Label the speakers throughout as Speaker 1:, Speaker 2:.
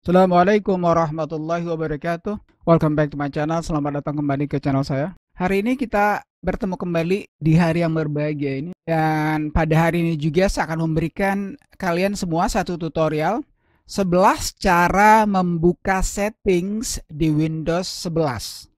Speaker 1: Assalamualaikum warahmatullahi wabarakatuh. Welcome back to my channel. Selamat datang kembali ke channel saya. Hari ini kita bertemu kembali di hari yang berbahagia ini dan pada hari ini juga saya akan memberikan kalian semua satu tutorial 11 cara membuka settings di Windows 11.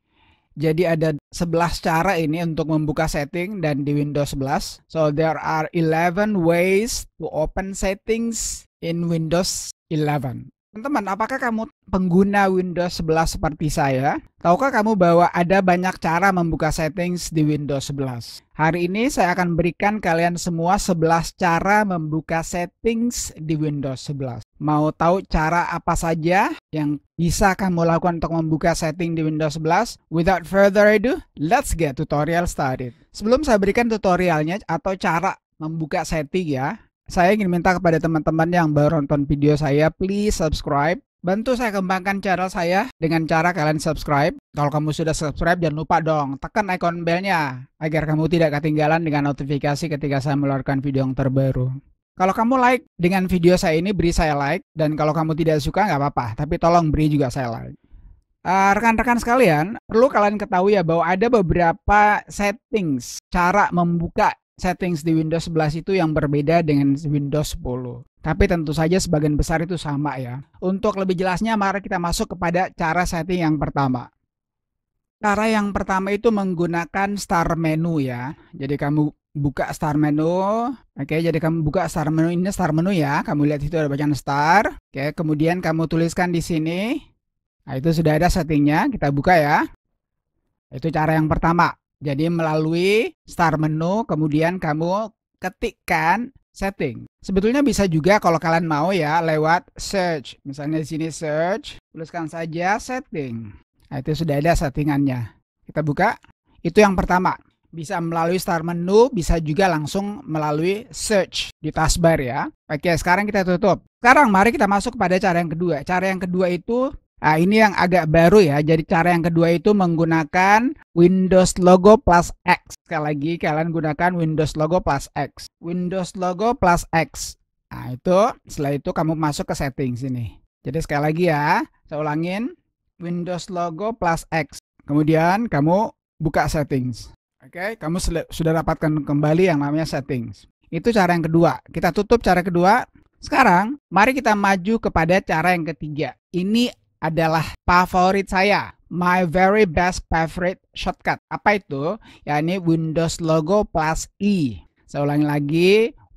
Speaker 1: Jadi ada 11 cara ini untuk membuka setting dan di Windows 11. So there are 11 ways to open settings in Windows 11. Teman-teman, apakah kamu pengguna Windows 11 seperti saya? Tahukah kamu bahwa ada banyak cara membuka settings di Windows 11? Hari ini saya akan berikan kalian semua 11 cara membuka settings di Windows 11. Mau tahu cara apa saja yang bisa kamu lakukan untuk membuka setting di Windows 11? Without further ado, let's get tutorial started. Sebelum saya berikan tutorialnya atau cara membuka setting ya, saya ingin minta kepada teman-teman yang baru nonton video saya, please subscribe. Bantu saya kembangkan channel saya dengan cara kalian subscribe. Kalau kamu sudah subscribe, jangan lupa dong tekan ikon belnya agar kamu tidak ketinggalan dengan notifikasi ketika saya meluarkan video yang terbaru. Kalau kamu like dengan video saya ini, beri saya like. Dan kalau kamu tidak suka, nggak apa-apa. Tapi tolong beri juga saya like. Ah, rekan-rekan uh, sekalian, perlu kalian ketahui ya bahwa ada beberapa settings cara membuka settings di Windows 11 itu yang berbeda dengan Windows 10. Tapi tentu saja sebagian besar itu sama ya. Untuk lebih jelasnya mari kita masuk kepada cara setting yang pertama. Cara yang pertama itu menggunakan Start menu ya. Jadi kamu buka Start menu. Oke, jadi kamu buka Start menu ini Start menu ya. Kamu lihat itu ada bacaan Start. Oke, kemudian kamu tuliskan di sini. Nah, itu sudah ada settingnya. Kita buka ya. Itu cara yang pertama. Jadi melalui Start menu kemudian kamu ketikkan setting. Sebetulnya bisa juga kalau kalian mau ya lewat search. Misalnya di sini search, tuliskan saja setting. Nah, itu sudah ada settingannya. Kita buka. Itu yang pertama. Bisa melalui Start menu, bisa juga langsung melalui search di taskbar ya. Oke, sekarang kita tutup. Sekarang mari kita masuk pada cara yang kedua. Cara yang kedua itu Nah, ini yang agak baru ya. Jadi cara yang kedua itu menggunakan Windows Logo plus X. Sekali lagi kalian gunakan Windows Logo plus X. Windows Logo plus X. Nah, itu setelah itu kamu masuk ke setting sini. Jadi sekali lagi ya, saya ulangin Windows Logo plus X. Kemudian kamu buka settings. Oke, kamu sudah dapatkan kembali yang namanya settings. Itu cara yang kedua. Kita tutup cara kedua. Sekarang, mari kita maju kepada cara yang ketiga. Ini adalah favorit saya. My very best favorite shortcut. Apa itu? Ya ini Windows logo plus E Saya ulangi lagi,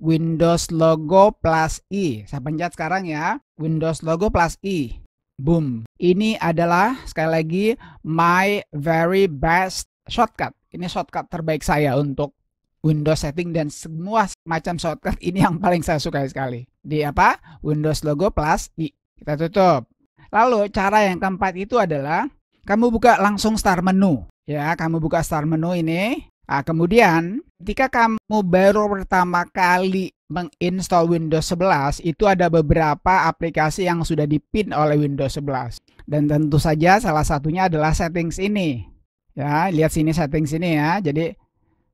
Speaker 1: Windows logo plus E Saya pencet sekarang ya, Windows logo plus E Boom. Ini adalah sekali lagi my very best shortcut. Ini shortcut terbaik saya untuk Windows setting dan semua macam shortcut ini yang paling saya suka sekali. Di apa? Windows logo plus E Kita tutup. Lalu cara yang keempat itu adalah kamu buka langsung start menu. Ya, kamu buka start menu ini. Nah, kemudian ketika kamu baru pertama kali menginstall Windows 11, itu ada beberapa aplikasi yang sudah dipin oleh Windows 11. Dan tentu saja salah satunya adalah settings ini. Ya, lihat sini settings ini ya. Jadi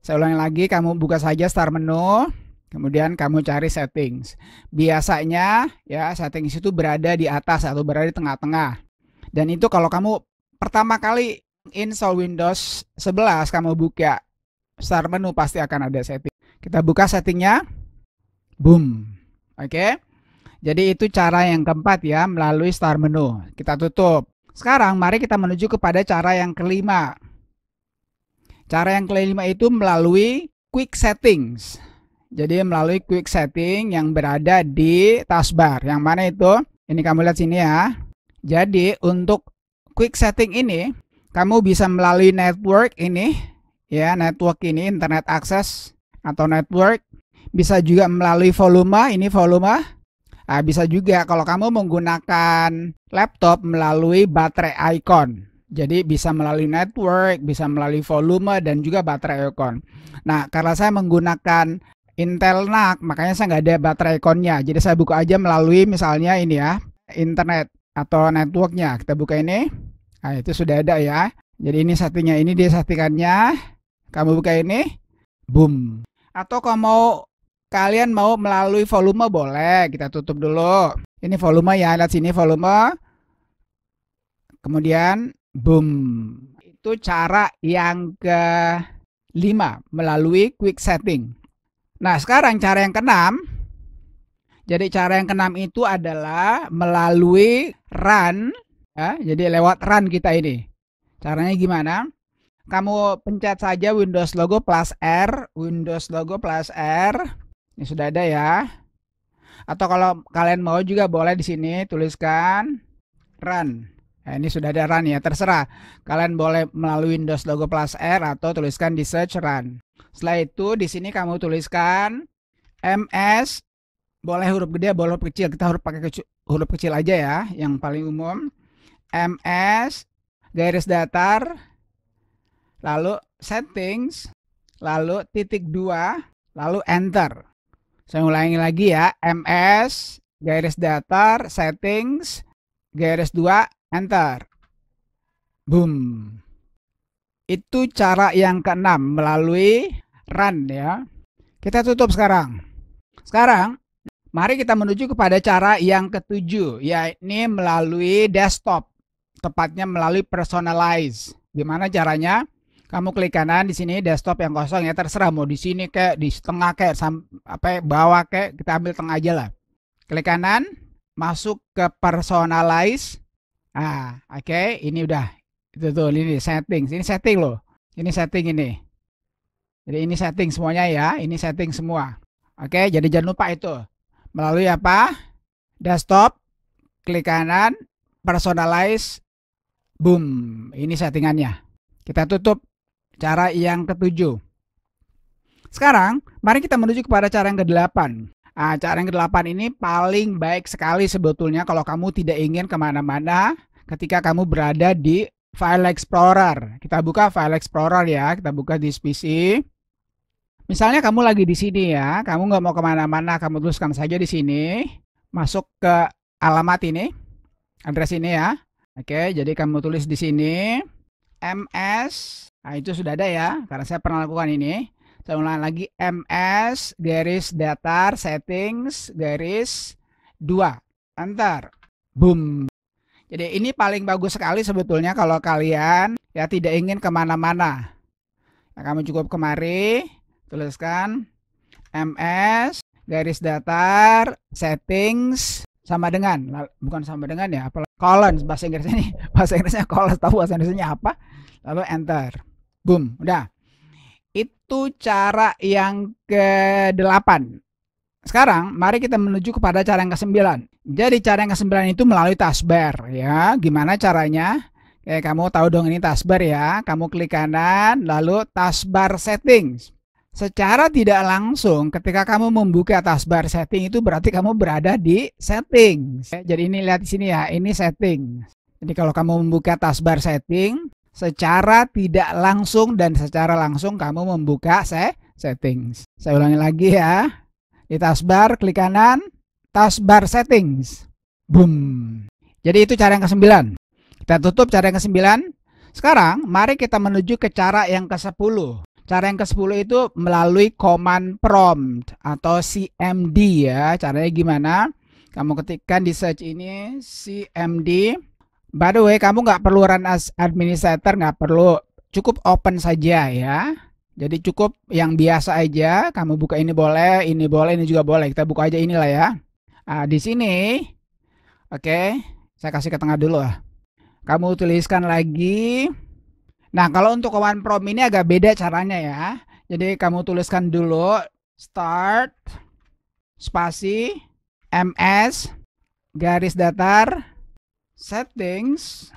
Speaker 1: saya ulangi lagi, kamu buka saja start menu. Kemudian kamu cari settings. Biasanya ya settings itu berada di atas atau berada di tengah-tengah. Dan itu kalau kamu pertama kali install Windows 11 kamu buka start menu pasti akan ada setting. Kita buka settingnya. Boom. Oke. Okay? Jadi itu cara yang keempat ya melalui start menu. Kita tutup. Sekarang mari kita menuju kepada cara yang kelima. Cara yang kelima itu melalui quick settings. Jadi melalui quick setting yang berada di taskbar. Yang mana itu? Ini kamu lihat sini ya. Jadi untuk quick setting ini kamu bisa melalui network ini ya, network ini internet access atau network bisa juga melalui volume, ini volume. Nah, bisa juga kalau kamu menggunakan laptop melalui baterai icon. Jadi bisa melalui network, bisa melalui volume dan juga baterai icon. Nah, karena saya menggunakan Intel nak, makanya saya nggak ada baterai ikonnya. Jadi saya buka aja melalui misalnya ini ya, internet atau networknya. Kita buka ini. Nah, itu sudah ada ya. Jadi ini settingnya ini dia settingannya. Kamu buka ini, boom. Atau kalau mau kalian mau melalui volume boleh. Kita tutup dulu. Ini volume ya, lihat sini volume. Kemudian boom. Itu cara yang ke lima melalui quick setting. Nah, sekarang cara yang keenam. Jadi cara yang keenam itu adalah melalui run ya. Jadi lewat run kita ini. Caranya gimana? Kamu pencet saja Windows logo plus R, Windows logo plus R. Ini sudah ada ya. Atau kalau kalian mau juga boleh di sini tuliskan run. Nah, ini sudah ada run ya, terserah. Kalian boleh melalui Windows logo plus R atau tuliskan di search run. Setelah itu di sini kamu tuliskan MS boleh huruf gede boleh huruf kecil kita huruf pakai huruf kecil aja ya yang paling umum ms garis datar lalu settings lalu titik dua lalu enter saya ulangi lagi ya ms garis datar settings garis dua enter boom itu cara yang keenam melalui run ya. Kita tutup sekarang. Sekarang mari kita menuju kepada cara yang ketujuh yakni melalui desktop. Tepatnya melalui personalize. Gimana caranya? Kamu klik kanan di sini desktop yang kosong ya terserah mau di sini kayak di tengah kayak apa ya, bawah kayak kita ambil tengah aja lah. Klik kanan, masuk ke personalize. Ah, oke, okay, ini udah itu tuh ini setting ini setting loh ini setting ini jadi ini setting semuanya ya ini setting semua oke jadi jangan lupa itu melalui apa desktop klik kanan personalize boom ini settingannya kita tutup cara yang ketujuh sekarang mari kita menuju kepada cara yang kedelapan Nah, cara yang kedelapan ini paling baik sekali sebetulnya kalau kamu tidak ingin kemana-mana ketika kamu berada di file explorer. Kita buka file explorer ya, kita buka di PC. Misalnya kamu lagi di sini ya, kamu nggak mau kemana-mana, kamu tuliskan saja di sini, masuk ke alamat ini, address ini ya. Oke, jadi kamu tulis di sini ms, nah itu sudah ada ya, karena saya pernah lakukan ini. Saya ulang lagi ms garis datar settings garis 2. Enter. Boom. Jadi ini paling bagus sekali sebetulnya kalau kalian ya tidak ingin kemana-mana. Nah, kamu cukup kemari, tuliskan ms garis datar settings sama dengan bukan sama dengan ya apa colon bahasa Inggris ini bahasa Inggrisnya colon tahu bahasa Inggrisnya apa lalu enter boom udah itu cara yang ke delapan sekarang mari kita menuju kepada cara yang kesembilan. Jadi cara yang kesembilan itu melalui taskbar ya. Gimana caranya? Oke, kamu tahu dong ini taskbar ya. Kamu klik kanan lalu taskbar settings. Secara tidak langsung ketika kamu membuka taskbar setting itu berarti kamu berada di settings. Jadi ini lihat di sini ya, ini setting. Jadi kalau kamu membuka taskbar setting, secara tidak langsung dan secara langsung kamu membuka se settings. Saya ulangi lagi ya. Di taskbar klik kanan, taskbar settings. Boom. Jadi itu cara yang ke-9. Kita tutup cara yang ke-9. Sekarang mari kita menuju ke cara yang ke-10. Cara yang ke-10 itu melalui command prompt atau CMD ya. Caranya gimana? Kamu ketikkan di search ini CMD. By the way, kamu nggak perlu run as administrator, nggak perlu. Cukup open saja ya. Jadi cukup yang biasa aja, kamu buka ini boleh, ini boleh, ini juga boleh. Kita buka aja inilah ya. Nah, di sini, oke, okay, saya kasih ke tengah dulu lah. Kamu tuliskan lagi. Nah, kalau untuk kawan prom ini agak beda caranya ya. Jadi kamu tuliskan dulu start spasi ms garis datar settings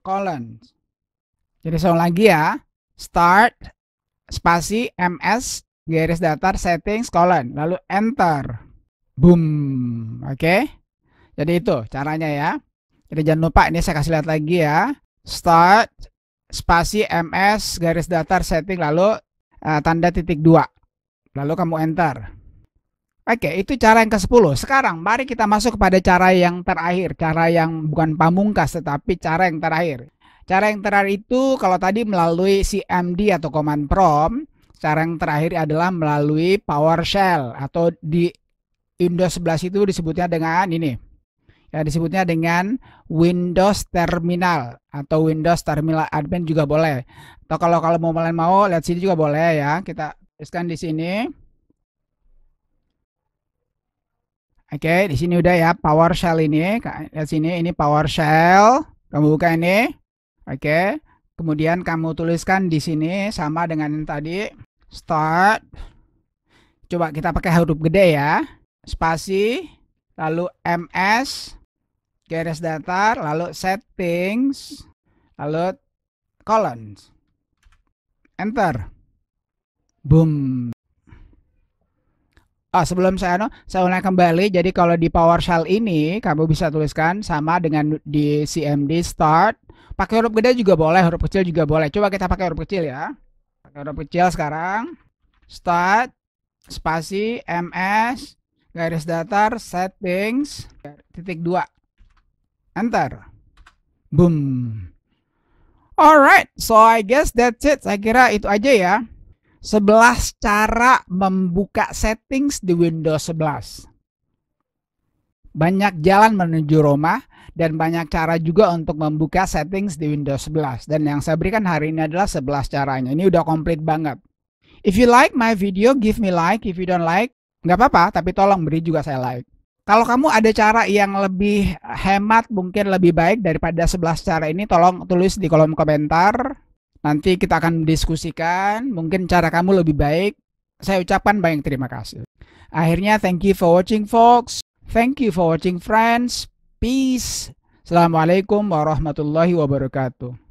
Speaker 1: colon. Jadi soal lagi ya start spasi ms garis datar settings colon lalu enter boom oke okay? jadi itu caranya ya jadi jangan lupa ini saya kasih lihat lagi ya start spasi ms garis datar setting lalu uh, tanda titik dua lalu kamu enter Oke, itu cara yang ke-10. Sekarang mari kita masuk kepada cara yang terakhir, cara yang bukan pamungkas tetapi cara yang terakhir. Cara yang terakhir itu kalau tadi melalui CMD atau command prompt, cara yang terakhir adalah melalui PowerShell atau di Windows 11 itu disebutnya dengan ini. Ya, disebutnya dengan Windows Terminal atau Windows Terminal Admin juga boleh. Atau kalau kalau mau kalian mau lihat sini juga boleh ya. Kita tuliskan di sini. Oke, di sini udah ya PowerShell ini. Lihat sini, ini PowerShell. Kamu buka ini. Oke. Kemudian kamu tuliskan di sini sama dengan yang tadi start. Coba kita pakai huruf gede ya. Spasi lalu ms garis datar lalu settings lalu colon. Enter. Boom. Oh, sebelum saya no, saya ulang kembali. Jadi kalau di PowerShell ini kamu bisa tuliskan sama dengan di CMD start Pakai huruf gede juga boleh, huruf kecil juga boleh. Coba kita pakai huruf kecil ya. Pakai huruf kecil sekarang. Start spasi ms garis datar settings titik dua enter boom alright so I guess that's it saya kira itu aja ya 11 cara membuka settings di Windows 11 banyak jalan menuju rumah dan banyak cara juga untuk membuka settings di Windows 11 dan yang saya berikan hari ini adalah 11 caranya ini udah komplit banget if you like my video give me like if you don't like nggak apa-apa tapi tolong beri juga saya like kalau kamu ada cara yang lebih hemat mungkin lebih baik daripada 11 cara ini tolong tulis di kolom komentar nanti kita akan diskusikan mungkin cara kamu lebih baik saya ucapkan banyak terima kasih akhirnya thank you for watching folks thank you for watching friends Peace. Assalamualaikum warahmatullahi wabarakatuh.